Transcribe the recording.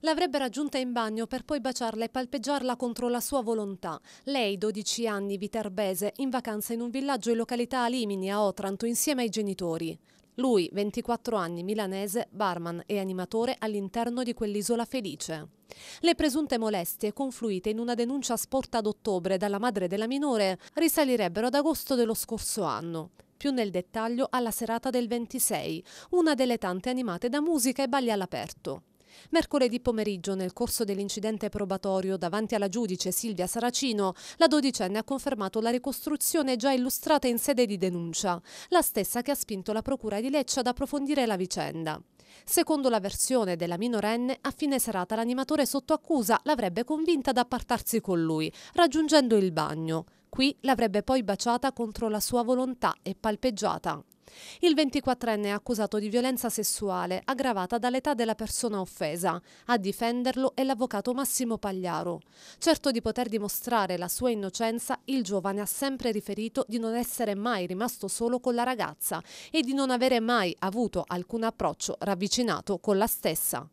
L'avrebbe raggiunta in bagno per poi baciarla e palpeggiarla contro la sua volontà. Lei, 12 anni, viterbese, in vacanza in un villaggio in località Alimini a Otranto insieme ai genitori. Lui, 24 anni, milanese, barman e animatore all'interno di quell'isola felice. Le presunte molestie, confluite in una denuncia sporta ad ottobre dalla madre della minore, risalirebbero ad agosto dello scorso anno. Più nel dettaglio alla serata del 26, una delle tante animate da musica e balli all'aperto. Mercoledì pomeriggio, nel corso dell'incidente probatorio davanti alla giudice Silvia Saracino, la dodicenne ha confermato la ricostruzione già illustrata in sede di denuncia, la stessa che ha spinto la procura di Lecce ad approfondire la vicenda. Secondo la versione della minorenne, a fine serata l'animatore sotto accusa l'avrebbe convinta ad appartarsi con lui, raggiungendo il bagno. Qui l'avrebbe poi baciata contro la sua volontà e palpeggiata. Il 24enne è accusato di violenza sessuale aggravata dall'età della persona offesa. A difenderlo è l'avvocato Massimo Pagliaro. Certo di poter dimostrare la sua innocenza, il giovane ha sempre riferito di non essere mai rimasto solo con la ragazza e di non avere mai avuto alcun approccio ravvicinato con la stessa.